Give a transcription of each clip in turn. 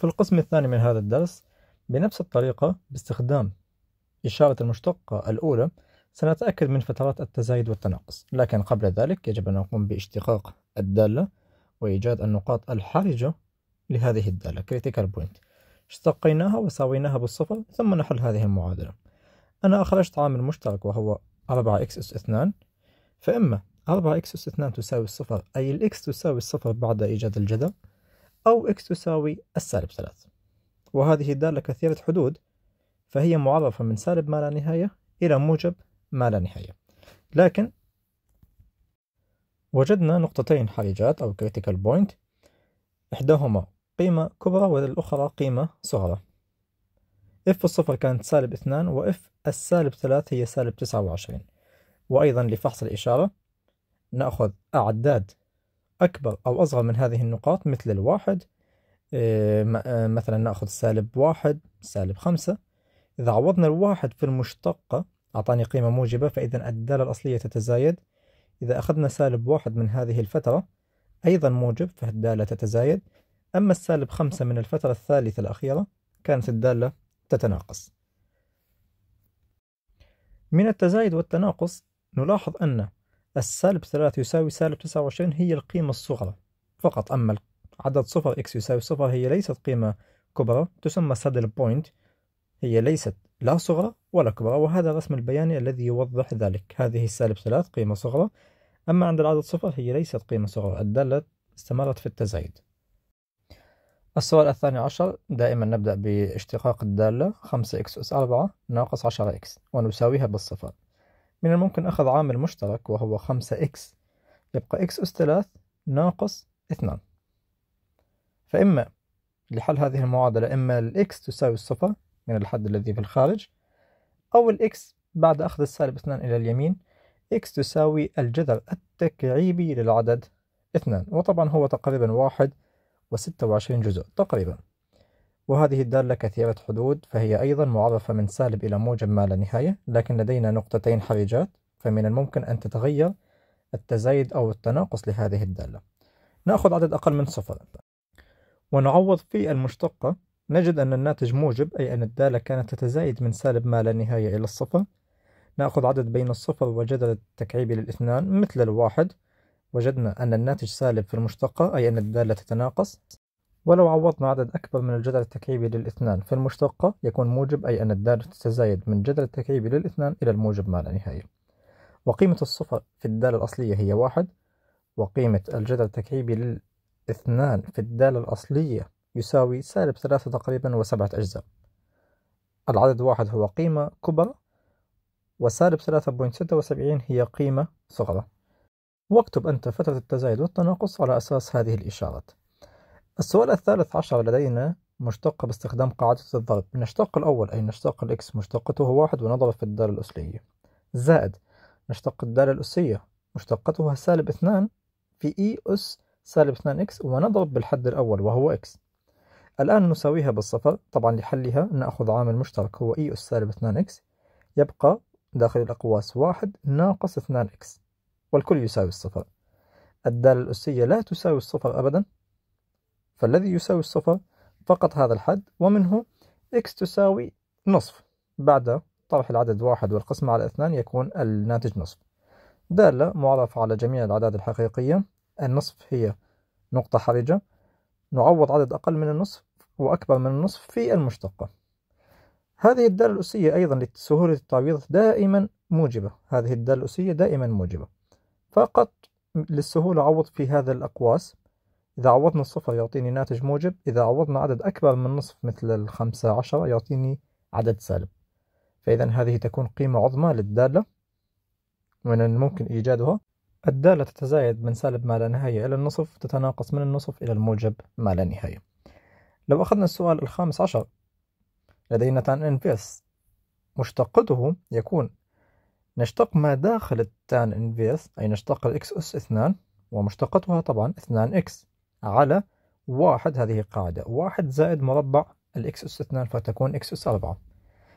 في القسم الثاني من هذا الدرس بنفس الطريقة باستخدام إشارة المشتقة الأولى سنتأكد من فترات التزايد والتناقص لكن قبل ذلك يجب أن نقوم باشتقاق الدالة وإيجاد النقاط الحرجة لهذه الدالة critical point اشتقيناها وساويناها بالصفر ثم نحل هذه المعادلة أنا أخرجت عامل مشترك وهو 4 x أس 2 فإما 4 x أس 2 تساوي الصفر أي الإكس تساوي الصفر بعد إيجاد الجذر أو إكس تساوي السالب 3 وهذه الدالة كثيرة حدود فهي معرفة من سالب ما لا نهاية إلى موجب ما لا نهاية لكن وجدنا نقطتين حرجات أو critical point إحداهما قيمة كبرى والأخرى قيمة صغرى إف الصفر كانت سالب اثنان وإف السالب 3 هي سالب تسعة وعشرين وأيضا لفحص الإشارة نأخذ أعداد أكبر أو أصغر من هذه النقاط مثل الواحد آه، آه، مثلا نأخذ سالب واحد سالب خمسة إذا عوضنا الواحد في المشتقة أعطاني قيمة موجبة فإذا الدالة الأصلية تتزايد إذا أخذنا سالب واحد من هذه الفترة أيضا موجب فالدالة تتزايد أما السالب خمسة من الفترة الثالثة الأخيرة كانت الدالة تتناقص من التزايد والتناقص نلاحظ أن السالب 3 يساوي سالب 29 هي القيمة الصغرى فقط أما عدد صفر إكس يساوي صفر هي ليست قيمة كبرى تسمى سادل بوينت هي ليست لا صغرى ولا كبرى وهذا الرسم البياني الذي يوضح ذلك هذه السالب 3 قيمة صغرى أما عند العدد صفر هي ليست قيمة صغرى الدالة استمرت في التزايد السؤال الثاني عشر دائما نبدأ باشتقاق الدالة 5 إكس أس 4 ناقص 10 إكس ونساويها بالصفر من الممكن أخذ عامل مشترك وهو خمسة إكس يبقى إكس أس ثلاث ناقص اثنان فإما لحل هذه المعادلة إما الإكس تساوي الصفر من الحد الذي في الخارج أو الإكس بعد أخذ السالب اثنان إلى اليمين إكس تساوي الجذر التكعيبي للعدد اثنان وطبعا هو تقريبا واحد وستة وعشرين جزء تقريبا وهذه الدالة كثيرة حدود فهي أيضا معرفة من سالب إلى موجب ما لا نهاية لكن لدينا نقطتين حرجات فمن الممكن أن تتغير التزايد أو التناقص لهذه الدالة نأخذ عدد أقل من صفر ونعوض في المشتقة نجد أن الناتج موجب أي أن الدالة كانت تتزايد من سالب ما لا نهاية إلى الصفر نأخذ عدد بين الصفر وجدول التكعيبي للاثنان مثل الواحد وجدنا أن الناتج سالب في المشتقة أي أن الدالة تتناقص ولو عوضنا عدد أكبر من الجدول التكعيبي للاثنان في المشتقة يكون موجب أي أن الدالة تتزايد من الجدول التكعيبي للاثنان إلى الموجب ما لا نهاية وقيمة الصفر في الدالة الأصلية هي واحد وقيمة الجدول التكعيبي للاثنان في الدالة الأصلية يساوي سالب ثلاثة تقريبا وسبعة أجزاء العدد واحد هو قيمة كبرى وسالب ثلاثة بوينت ستة وسبعين هي قيمة صغرى واكتب أنت فترة التزايد والتناقص على أساس هذه الإشارات السؤال الثالث عشر لدينا مشتقة باستخدام قاعدة الضرب نشتق الأول أي نشتق الإكس مشتقته واحد ونضرب في الدالة الأصلية زائد نشتق الدالة الأسية مشتقتها سالب اثنان في إي e أس سالب اثنان إكس ونضرب بالحد الأول وهو إكس الآن نساويها بالصفر طبعا لحلها نأخذ عامل مشترك هو إي e أس سالب اثنان إكس يبقى داخل الأقواس واحد ناقص اثنان إكس والكل يساوي الصفر الدالة الأسية لا تساوي الصفر أبدا فالذي يساوي الصفر فقط هذا الحد ومنه x تساوي نصف بعد طرح العدد واحد والقسمة على اثنان يكون الناتج نصف دالة معرفة على جميع الأعداد الحقيقية النصف هي نقطة حرجة نعوض عدد أقل من النصف وأكبر من النصف في المشتقة هذه الدالة الأسية أيضا لسهولة التعويض دائما موجبة هذه الدالة الأسية دائما موجبة فقط للسهولة عوض في هذا الأقواس إذا عوضنا الصفر يعطيني ناتج موجب إذا عوضنا عدد أكبر من نصف مثل الخمسة عشرة يعطيني عدد سالب فإذا هذه تكون قيمة عظمى للدالة ومن الممكن إيجادها الدالة تتزايد من سالب ما لا نهاية إلى النصف تتناقص من النصف إلى الموجب ما لا نهاية لو أخذنا السؤال الخامس عشر لدينا تان انفيرس مشتقته يكون نشتق ما داخل التان انفيرس أي نشتق الإكس أس اثنان ومشتقتها طبعا اثنان إكس على واحد هذه قاعدة واحد زائد مربع الإكس أس اثنان فتكون إكس أس أربعة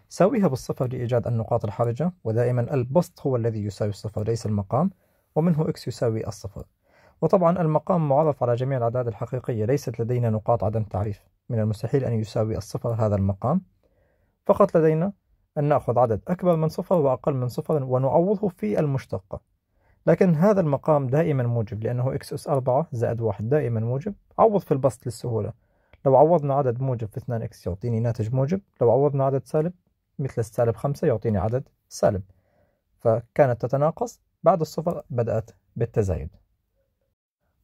ساويها بالصفر لإيجاد النقاط الحرجة ودائما البسط هو الذي يساوي الصفر ليس المقام ومنه إكس يساوي الصفر وطبعا المقام معرف على جميع الأعداد الحقيقية ليست لدينا نقاط عدم تعريف من المستحيل أن يساوي الصفر هذا المقام فقط لدينا أن نأخذ عدد أكبر من صفر وأقل من صفر ونعوضه في المشتقة لكن هذا المقام دائما موجب لأنه إكس أس 4 زائد 1 دائما موجب عوض في البسط للسهولة لو عوضنا عدد موجب في 2 إكس يعطيني ناتج موجب لو عوضنا عدد سالب مثل السالب 5 يعطيني عدد سالب فكانت تتناقص بعد الصفر بدأت بالتزايد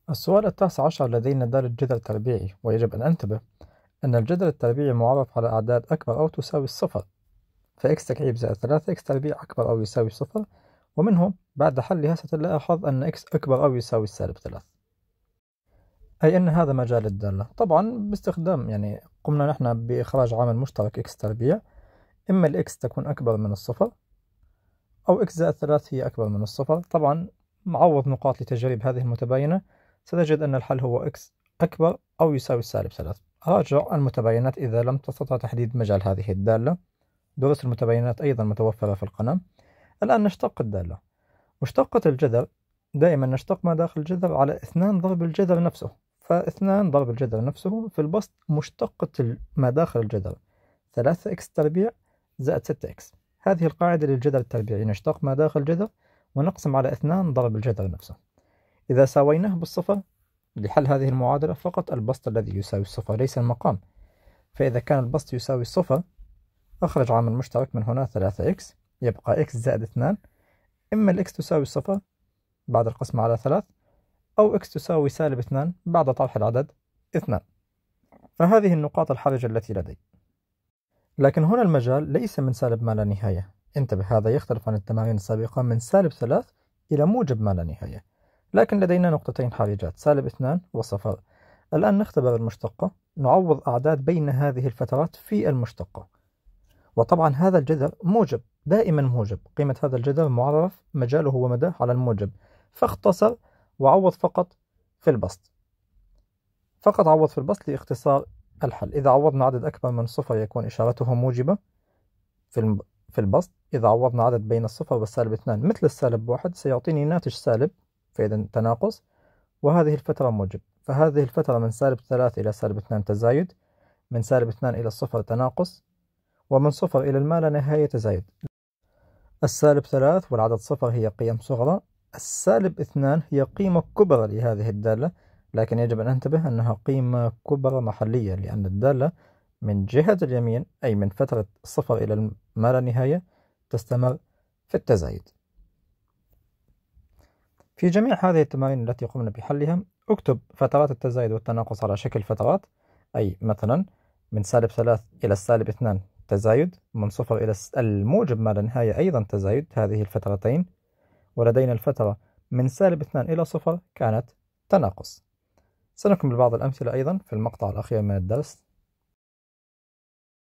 السؤال التاسع عشر لدينا دار الجذر التربيعي ويجب أن أنتبه أن الجذر التربيعي معرف على أعداد أكبر أو تساوي الصفر فإكس تكعيب زائد ثلاثة إكس تربيع أكبر أو يساوي صفر ومنهم بعد حلها ستلاحظ أن إكس أكبر أو يساوي السالب ثلاث أي أن هذا مجال الدالة طبعا باستخدام يعني قمنا نحن بإخراج عامل مشترك إكس تربيع إما الإكس تكون أكبر من الصفر أو إكس زائد ثلاث هي أكبر من الصفر طبعا معوض نقاط لتجارب هذه المتباينة ستجد أن الحل هو إكس أكبر أو يساوي السالب ثلاث راجع المتباينات إذا لم تستطع تحديد مجال هذه الدالة دروس المتباينات أيضا متوفرة في القناة الآن نشتق الدالة مشتقة الجذر دائما نشتق ما داخل الجذر على اثنان ضرب الجذر نفسه فاثنان ضرب الجذر نفسه في البسط مشتقة ما داخل الجذر ثلاثة إكس تربيع زائد ستة إكس هذه القاعدة للجذر التربيعي نشتق ما داخل الجذر ونقسم على اثنان ضرب الجذر نفسه إذا ساويناه بالصفر لحل هذه المعادلة فقط البسط الذي يساوي الصفر ليس المقام فإذا كان البسط يساوي الصفر أخرج عامل مشترك من هنا ثلاثة إكس يبقى إكس زائد اثنان إما الإكس تساوي صفر بعد القسمة على ثلاث أو إكس تساوي سالب اثنان بعد طرح العدد اثنان فهذه النقاط الحرجة التي لدي لكن هنا المجال ليس من سالب ما لا نهاية انتبه هذا يختلف عن التمارين السابقة من سالب ثلاث إلى موجب ما لا نهاية لكن لدينا نقطتين حرجات سالب اثنان وصفر الآن نختبر المشتقة نعوض أعداد بين هذه الفترات في المشتقة وطبعا هذا الجذر موجب دائما موجب قيمة هذا الجذر معرف مجاله ومداه على الموجب فاختصر وعوض فقط في البسط فقط عوض في البسط لاختصار الحل إذا عوضنا عدد أكبر من صفر يكون إشارته موجبة في الم... في البسط إذا عوضنا عدد بين الصفر والسالب اثنان مثل السالب واحد سيعطيني ناتج سالب فإذا تناقص وهذه الفترة موجب فهذه الفترة من سالب ثلاث إلى سالب اثنان تزايد من سالب اثنان إلى الصفر تناقص ومن صفر إلى ما لا نهاية تزايد السالب ثلاث والعدد صفر هي قيم صغرى السالب اثنان هي قيمة كبرى لهذه الدالة لكن يجب أن أنتبه أنها قيمة كبرى محلية لأن الدالة من جهة اليمين أي من فترة صفر إلى ما لا نهاية تستمر في التزايد في جميع هذه التمارين التي قمنا بحلها اكتب فترات التزايد والتناقص على شكل فترات أي مثلا من سالب ثلاث إلى السالب اثنان تزايد من صفر إلى الموجب ما لا نهاية أيضا تزايد هذه الفترتين ولدينا الفترة من سالب اثنان إلى صفر كانت تناقص سنكمل بعض الأمثلة أيضا في المقطع الأخير من الدرس